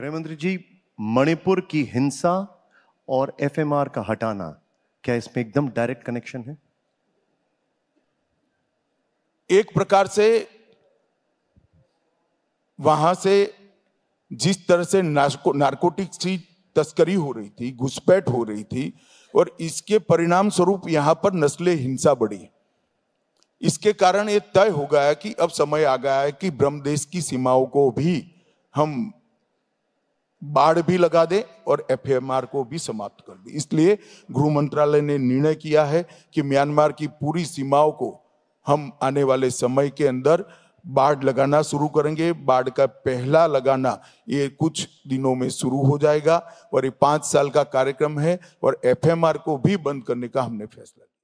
गृहमंत्री जी मणिपुर की हिंसा और एफएमआर का हटाना क्या इसमें एकदम डायरेक्ट कनेक्शन है एक प्रकार से वहां से जिस तरह से नार्को, नार्कोटिक्स की तस्करी हो रही थी घुसपैठ हो रही थी और इसके परिणाम स्वरूप यहां पर नस्ल हिंसा बढ़ी इसके कारण यह तय हो गया कि अब समय आ गया है कि ब्रह्मदेश की सीमाओं को भी हम बाढ़ भी लगा दे और एफ को भी समाप्त कर दे इसलिए गृह मंत्रालय ने निर्णय किया है कि म्यांमार की पूरी सीमाओं को हम आने वाले समय के अंदर बाढ़ लगाना शुरू करेंगे बाढ़ का पहला लगाना ये कुछ दिनों में शुरू हो जाएगा और ये पाँच साल का कार्यक्रम है और एफ को भी बंद करने का हमने फैसला किया